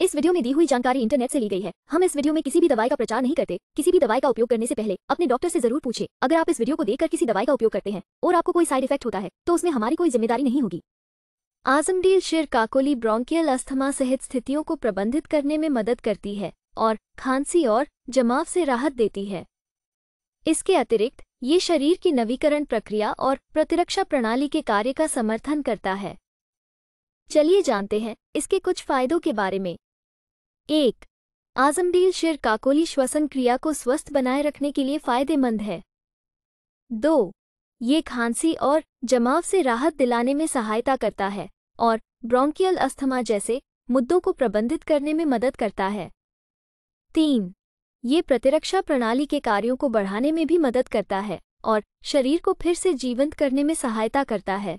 इस वीडियो में दी हुई जानकारी इंटरनेट से ली गई है हम इस वीडियो में किसी भी दवाई का प्रचार नहीं करते किसी भी दवाई का उपयोग करने से पहले अपने डॉक्टर से जरूर पूछे अगर आप इस वीडियो को देखकर किसी दवाई का उपयोग करते हैं और आपको कोई साइड इफेक्ट होता है तो उसमें हमारी कोई जिम्मेदारी नहीं होगी आजमडील शेर काकोली ब्रोंकियल अस्थमा सहित स्थितियों को प्रबंधित करने में मदद करती है और खांसी और जमाव से राहत देती है इसके अतिरिक्त ये शरीर की नवीकरण प्रक्रिया और प्रतिरक्षा प्रणाली के कार्य का समर्थन करता है चलिए जानते हैं इसके कुछ फायदों के बारे में एक आजमडील शेर काकोली श्वसन क्रिया को स्वस्थ बनाए रखने के लिए फायदेमंद है दो ये खांसी और जमाव से राहत दिलाने में सहायता करता है और ब्रोंकियल अस्थमा जैसे मुद्दों को प्रबंधित करने में मदद करता है तीन ये प्रतिरक्षा प्रणाली के कार्यों को बढ़ाने में भी मदद करता है और शरीर को फिर से जीवंत करने में सहायता करता है